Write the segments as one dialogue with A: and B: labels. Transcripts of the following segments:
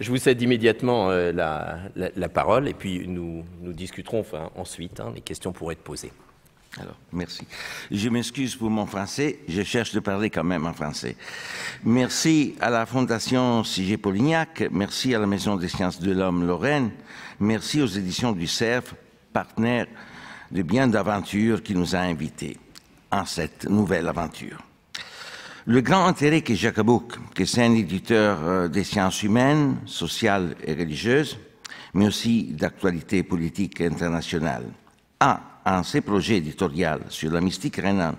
A: Je vous cède immédiatement euh, la, parole et puis nous, discuterons ensuite. Hein, les questions pourraient être posées. Alors, merci. Je m'excuse pour mon français, je cherche de parler quand même en français. Merci à la Fondation Sigé Polignac, merci à la Maison des sciences de l'homme Lorraine, merci aux éditions du CERF, partenaire de bien d'aventure qui nous a invités en cette nouvelle aventure. Le grand intérêt que Jacobouk, que c'est un éditeur euh, des sciences humaines, sociales et religieuses, mais aussi d'actualité politique internationale, a en ses projets éditoriaux sur la mystique Renan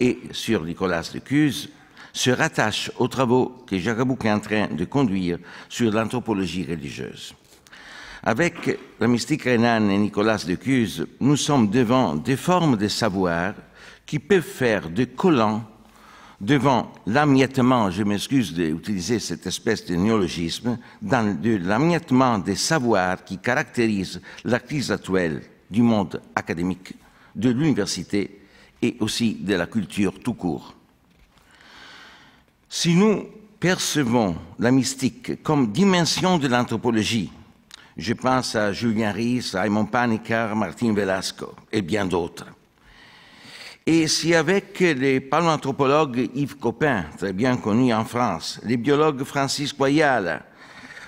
A: et sur Nicolas de Cuse, se rattache aux travaux que Jacobouk est en train de conduire sur l'anthropologie religieuse. Avec la mystique Renan et Nicolas de Cuse, nous sommes devant des formes de savoir qui peuvent faire de collants devant l'amiettement, je m'excuse d'utiliser cette espèce de néologisme, dans l'amiettement des savoirs qui caractérisent la crise actuelle du monde académique, de l'université et aussi de la culture tout court. Si nous percevons la mystique comme dimension de l'anthropologie, je pense à Julien Ries, à Raymond Panikar, Martin Velasco et bien d'autres, et si avec les paléanthropologues Yves Copin, très bien connu en France, les biologues Francis Boyal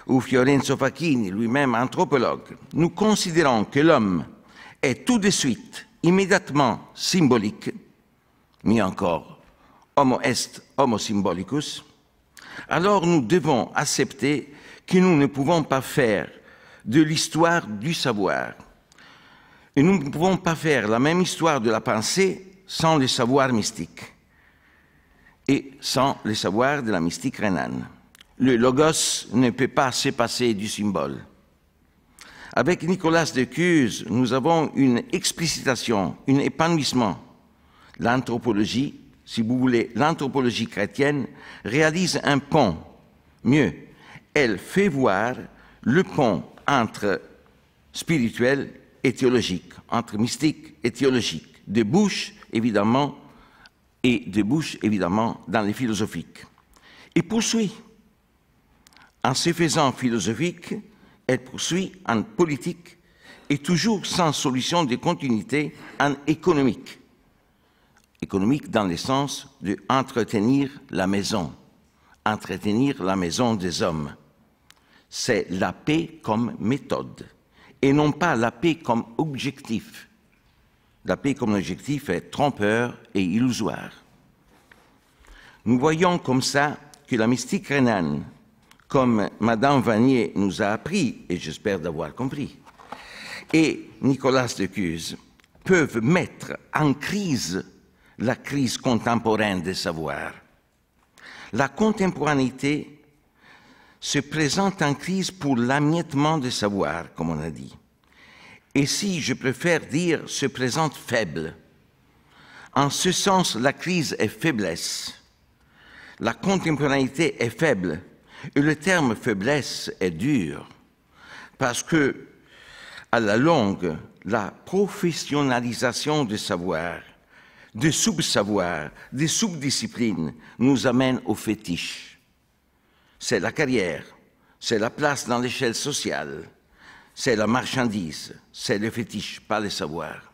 A: ou Fiorenzo Facchini, lui-même anthropologue, nous considérons que l'homme est tout de suite, immédiatement symbolique, mis encore homo est homo symbolicus, alors nous devons accepter que nous ne pouvons pas faire de l'histoire du savoir. Et nous ne pouvons pas faire la même histoire de la pensée sans le savoir mystique et sans le savoir de la mystique rhénane. Le logos ne peut pas se passer du symbole. Avec Nicolas de Cuse, nous avons une explicitation, un épanouissement. L'anthropologie, si vous voulez, l'anthropologie chrétienne réalise un pont. Mieux, elle fait voir le pont entre spirituel et théologique, entre mystique et théologique, de bouche évidemment, et débouche, évidemment, dans les philosophiques. Et poursuit. En se faisant philosophique, elle poursuit en politique et toujours sans solution de continuité en économique. Économique dans le sens de entretenir la maison, entretenir la maison des hommes. C'est la paix comme méthode et non pas la paix comme objectif la paix comme objectif est trompeur et illusoire. Nous voyons comme ça que la mystique rhénane, comme Madame Vanier nous a appris, et j'espère d'avoir compris, et Nicolas de Cuse peuvent mettre en crise la crise contemporaine des savoirs. La contemporanéité se présente en crise pour l'amiettement des savoirs, comme on a dit et si je préfère dire se présente faible. En ce sens, la crise est faiblesse, la contemporanéité est faible, et le terme faiblesse est dur, parce que, à la longue, la professionnalisation du savoir, du sous-savoir, des sous-disciplines nous amène au fétiche. C'est la carrière, c'est la place dans l'échelle sociale, c'est la marchandise, c'est le fétiche, pas le savoir.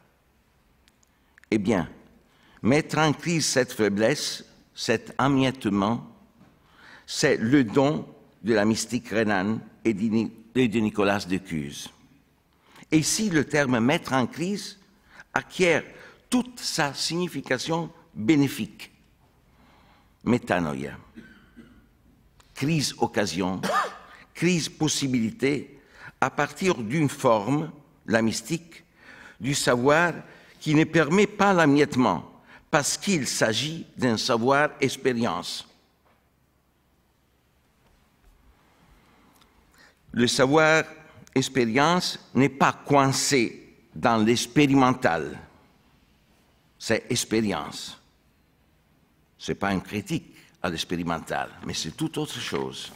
A: Eh bien, mettre en crise cette faiblesse, cet amiettement, c'est le don de la mystique Renan et de Nicolas de Cuse. Et si le terme mettre en crise acquiert toute sa signification bénéfique, métanoïa, crise occasion, crise possibilité, à partir d'une forme, la mystique, du savoir qui ne permet pas l'amiettement, parce qu'il s'agit d'un savoir-expérience. Le savoir-expérience n'est pas coincé dans l'expérimental, c'est expérience. Ce n'est pas une critique à l'expérimental, mais c'est tout autre chose.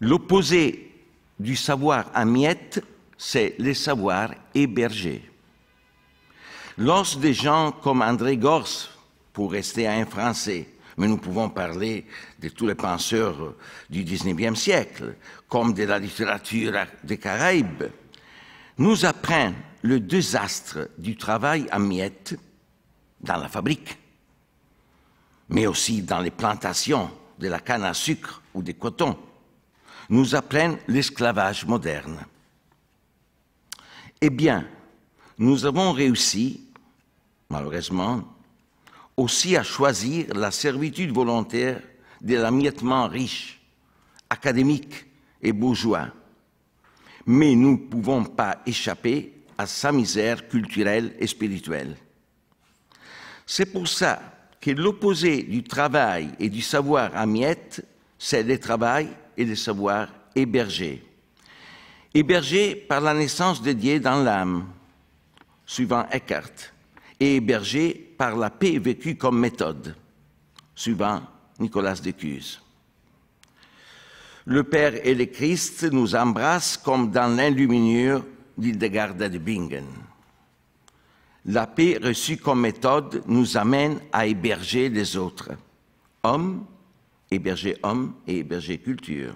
A: L'opposé du savoir à miettes, c'est le savoir hébergé. Lorsque des gens comme André Gors, pour rester un Français, mais nous pouvons parler de tous les penseurs du 19e siècle, comme de la littérature des Caraïbes, nous apprennent le désastre du travail à miettes dans la fabrique, mais aussi dans les plantations de la canne à sucre ou des cotons nous apprennent l'esclavage moderne. Eh bien, nous avons réussi, malheureusement, aussi à choisir la servitude volontaire de l'amiettement riche, académique et bourgeois. Mais nous ne pouvons pas échapper à sa misère culturelle et spirituelle. C'est pour ça que l'opposé du travail et du savoir à miette, c'est le travail de savoir héberger, héberger par la naissance dédiée dans l'âme, suivant Eckhart, et héberger par la paix vécue comme méthode, suivant Nicolas de Cuse. Le Père et le Christ nous embrassent comme dans l'illuminure d'Hildegard de Bingen. La paix reçue comme méthode nous amène à héberger les autres, hommes héberger homme et héberger culture.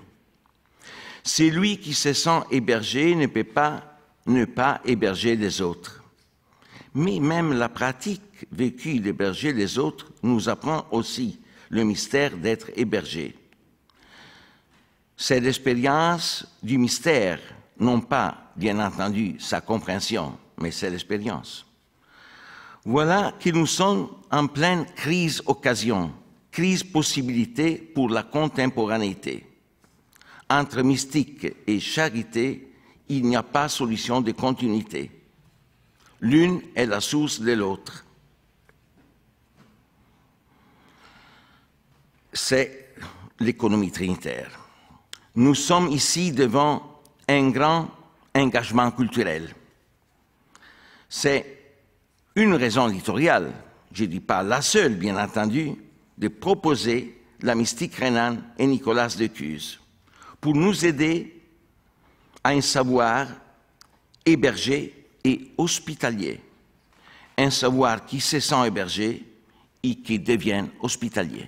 A: Celui qui se sent hébergé ne peut pas ne pas héberger les autres. Mais même la pratique vécue d'héberger les autres nous apprend aussi le mystère d'être hébergé. C'est l'expérience du mystère, non pas, bien entendu, sa compréhension, mais c'est l'expérience. Voilà que nous sommes en pleine crise occasion crise possibilité pour la contemporanéité. Entre mystique et charité, il n'y a pas solution de continuité. L'une est la source de l'autre. C'est l'économie trinitaire. Nous sommes ici devant un grand engagement culturel. C'est une raison éditoriale, je ne dis pas la seule, bien entendu, de proposer la mystique Renan et Nicolas de Cuse pour nous aider à un savoir hébergé et hospitalier, un savoir qui se sent hébergé et qui devient hospitalier.